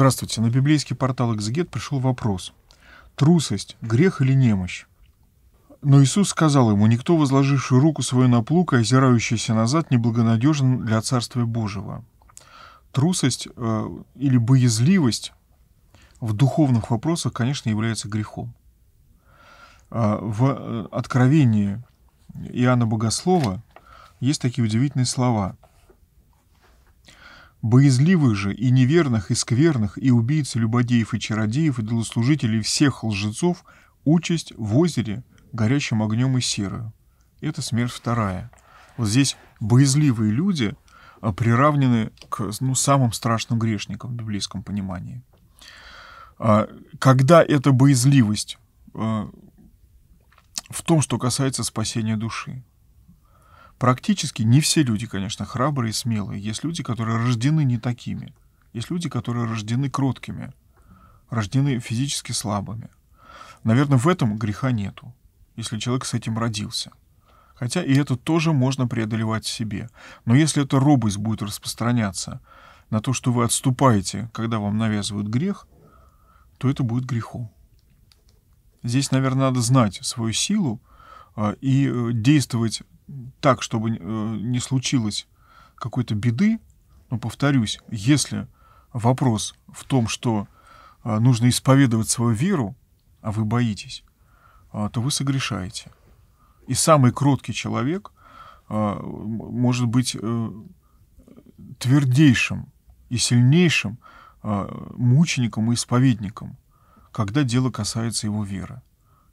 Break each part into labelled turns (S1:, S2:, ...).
S1: Здравствуйте. На библейский портал «Экзегет» пришел вопрос. Трусость – грех или немощь? Но Иисус сказал ему, «Никто, возложивший руку свою на плуг и озирающийся назад, неблагонадежен для Царствия Божьего». Трусость э, или боязливость в духовных вопросах, конечно, является грехом. А, э, в Откровении Иоанна Богослова есть такие удивительные слова – Боязливых же и неверных, и скверных, и убийц, любодеев, и чародеев, и долослужителей всех лжецов участь в озере, горящим огнем и серою. Это смерть вторая. Вот здесь боязливые люди а, приравнены к ну, самым страшным грешникам в библейском понимании. А, когда эта боязливость а, в том, что касается спасения души. Практически не все люди, конечно, храбрые и смелые. Есть люди, которые рождены не такими. Есть люди, которые рождены кроткими, рождены физически слабыми. Наверное, в этом греха нету, если человек с этим родился. Хотя и это тоже можно преодолевать в себе. Но если эта робость будет распространяться на то, что вы отступаете, когда вам навязывают грех, то это будет грехом. Здесь, наверное, надо знать свою силу а, и э, действовать так, чтобы э, не случилось какой-то беды, но повторюсь, если вопрос в том, что э, нужно исповедовать свою веру, а вы боитесь, э, то вы согрешаете. И самый кроткий человек может быть твердейшим и сильнейшим мучеником и исповедником, когда дело касается его веры.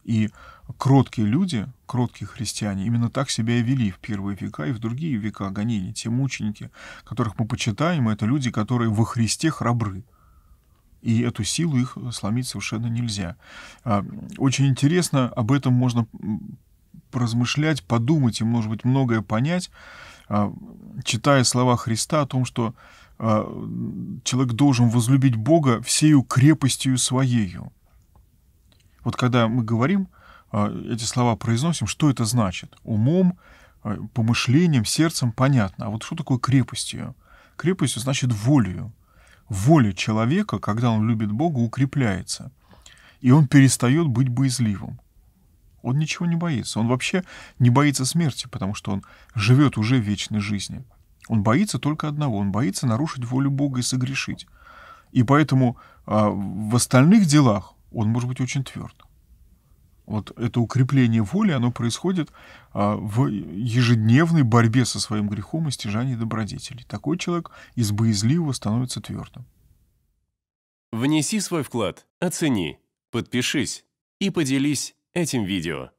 S1: И кроткие люди, кроткие христиане, именно так себя и вели в первые века и в другие века гонений. Те мученики, которых мы почитаем, это люди, которые во Христе храбры. И эту силу их сломить совершенно нельзя. А, очень интересно, об этом можно поразмышлять, подумать и, может быть, многое понять, а, читая слова Христа о том, что а, человек должен возлюбить Бога всею крепостью своею. Вот когда мы говорим, а, эти слова произносим, что это значит? Умом, а, помышлением, сердцем понятно. А вот что такое крепостью? Крепостью значит волею. Воля человека, когда он любит Бога, укрепляется. И он перестает быть боязливым. Он ничего не боится. Он вообще не боится смерти, потому что он живет уже в вечной жизни. Он боится только одного. Он боится нарушить волю Бога и согрешить. И поэтому э, в остальных делах он может быть очень тверд. Вот это укрепление воли, оно происходит а, в ежедневной борьбе со своим грехом и стяжании добродетелей. Такой человек из боязливого становится твердым. Внеси свой вклад, оцени, подпишись и поделись этим видео.